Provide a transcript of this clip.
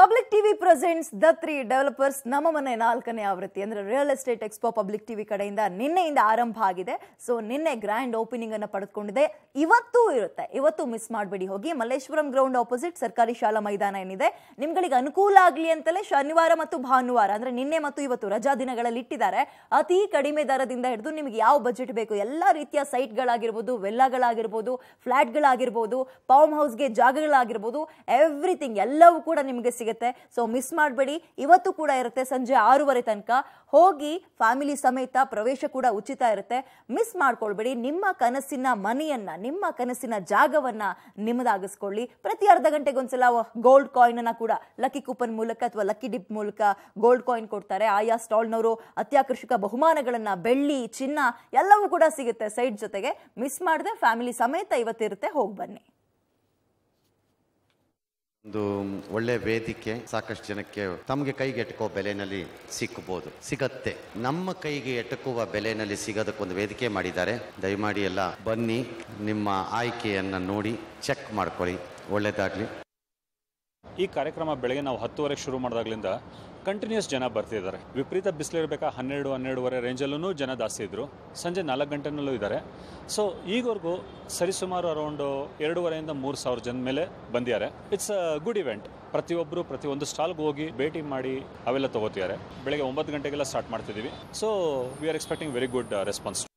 public TV presents the three developers ನಮ್ಮ ಮನೆ ನಾಲ್ಕನೇ ಆವೃತ್ತಿ ಅಂದರೆ real estate expo public TV ಕಡೆಯಿಂದ ನಿನ್ನೆಯಿಂದ ಆರಂಭ ಆಗಿದೆ ಸೊ ನಿನ್ನೆ ಗ್ರ್ಯಾಂಡ್ ಓಪನಿಂಗ್ ಅನ್ನು ಪಡೆದುಕೊಂಡಿದೆ ಇವತ್ತು ಇರುತ್ತೆ ಇವತ್ತು ಮಿಸ್ ಮಾಡಬೇಡಿ ಹೋಗಿ ಮಲ್ಲೇಶ್ವರಂ ಗ್ರೌಂಡ್ ಆಪೋಸಿಟ್ ಸರ್ಕಾರಿ ಶಾಲಾ ಮೈದಾನ ಏನಿದೆ ನಿಮ್ಗಳಿಗೆ ಅನುಕೂಲ ಆಗಲಿ ಅಂತಲೇ ಶನಿವಾರ ಮತ್ತು ಭಾನುವಾರ ಅಂದರೆ ನಿನ್ನೆ ಮತ್ತು ಇವತ್ತು ರಜಾ ದಿನಗಳಲ್ಲಿ ಇಟ್ಟಿದ್ದಾರೆ ಅತಿ ಕಡಿಮೆ ದರದಿಂದ ಹಿಡಿದು ನಿಮಗೆ ಯಾವ ಬಜೆಟ್ ಬೇಕು ಎಲ್ಲ ರೀತಿಯ ಸೈಟ್ಗಳಾಗಿರ್ಬೋದು ವೆಲ್ಲಗಳಾಗಿರ್ಬೋದು ಫ್ಲ್ಯಾಟ್ಗಳಾಗಿರ್ಬೋದು ಹೌಸ್ ಹೌಸ್ಗೆ ಜಾಗಗಳಾಗಿರ್ಬೋದು ಎವ್ರಿಥಿಂಗ್ ಎಲ್ಲವೂ ಕೂಡ ನಿಮಗೆ ಸಿಗುತ್ತೆ ಸೊ ಮಿಸ್ ಮಾಡಬೇಡಿ ಇವತ್ತು ಕೂಡ ಇರುತ್ತೆ ಸಂಜೆ ಆರೂವರೆ ತನಕ ಹೋಗಿ ಫ್ಯಾಮಿಲಿ ಸಮೇತ ಪ್ರವೇಶ ಕೂಡ ಉಚಿತ ಇರುತ್ತೆ ಮಿಸ್ ಮಾಡ್ಕೊಳ್ಬೇಡಿ ನಿಮ್ಮ ಕನಸಿನ ಮನೆಯನ್ನ ನಿಮ್ಮ ಕನಸಿನ ಜಾಗವನ್ನ ನಿಮ್ಮದಾಗಿಸ್ಕೊಳ್ಳಿ ಪ್ರತಿ ಅರ್ಧ ಗಂಟೆಗೆ ಗೋಲ್ಡ್ ಕಾಯಿನ್ ಅನ್ನ ಕೂಡ ಲಕ್ಕಿ ಕೂಪನ್ ಮೂಲಕ ಅಥವಾ ಲಕ್ಕಿ ಡಿಪ್ ಮೂಲಕ ಗೋಲ್ಡ್ ಕಾಯಿನ್ ಕೊಡ್ತಾರೆ ಆಯಾ ಸ್ಟಾಲ್ನವರು ಅತ್ಯಾಕರ್ಷಕ ಬಹುಮಾನಗಳನ್ನ ಬೆಳ್ಳಿ ಚಿನ್ನ ಎಲ್ಲವೂ ಕೂಡ ಸಿಗುತ್ತೆ ಸೈಡ್ ಜೊತೆಗೆ ಮಿಸ್ ಮಾಡದೆ ಫ್ಯಾಮಿಲಿ ಸಮೇತ ಇವತ್ತಿರುತ್ತೆ ಹೋಗಿ ಬನ್ನಿ ಒಂದು ಒಳ್ಳೆ ವೇದಿಕೆ ಸಾಕಷ್ಟು ಜನಕ್ಕೆ ತಮಗೆ ಕೈಗೆ ಎಟಕೋ ಬೆಲೆನಲ್ಲಿ ಸಿಕ್ಕಬಹುದು ಸಿಗತ್ತೆ ನಮ್ಮ ಕೈಗೆ ಎಟಕುವ ಬೆಲೆನಲ್ಲಿ ಸಿಗೋದಕ್ಕೊಂದು ವೇದಿಕೆ ಮಾಡಿದ್ದಾರೆ ದಯಮಾಡಿ ಎಲ್ಲ ಬನ್ನಿ ನಿಮ್ಮ ಆಯ್ಕೆಯನ್ನು ನೋಡಿ ಚೆಕ್ ಮಾಡ್ಕೊಳ್ಳಿ ಒಳ್ಳೆಯದಾಗಲಿ ಈ ಕಾರ್ಯಕ್ರಮ ಬೆಳಗ್ಗೆ ನಾವು ಹತ್ತುವರೆಗೆ ಶುರು ಮಾಡಿದಾಗಲಿಂದ ಕಂಟಿನ್ಯೂಸ್ ಜನ ಬರ್ತಿದ್ದಾರೆ ವಿಪರೀತ ಬಿಸಿಲಿರಬೇಕಾ ಹನ್ನೆರಡು ಹನ್ನೆರಡುವರೆ ರೇಂಜಲ್ಲೂ ಜನ ಜಾಸ್ತಿ ಇದ್ದರು ಸಂಜೆ ನಾಲ್ಕು ಗಂಟೆನಲ್ಲೂ ಇದ್ದಾರೆ ಸೊ ಈಗವರೆಗೂ ಸರಿಸುಮಾರು ಅರೌಂಡು ಎರಡೂವರೆಯಿಂದ ಮೂರು ಸಾವಿರ ಜನ ಮೇಲೆ ಬಂದಿದ್ದಾರೆ ಇಟ್ಸ್ ಅ ಗುಡ್ ಇವೆಂಟ್ ಪ್ರತಿಯೊಬ್ಬರು ಪ್ರತಿಯೊಂದು ಸ್ಟಾಲ್ಗೆ ಹೋಗಿ ಭೇಟಿ ಮಾಡಿ ಅವೆಲ್ಲ ತೊಗೋತಿದ್ದಾರೆ ಬೆಳಗ್ಗೆ ಒಂಬತ್ತು ಗಂಟೆಗೆಲ್ಲ ಸ್ಟಾರ್ಟ್ ಮಾಡ್ತಿದ್ದೀವಿ so we are expecting very good response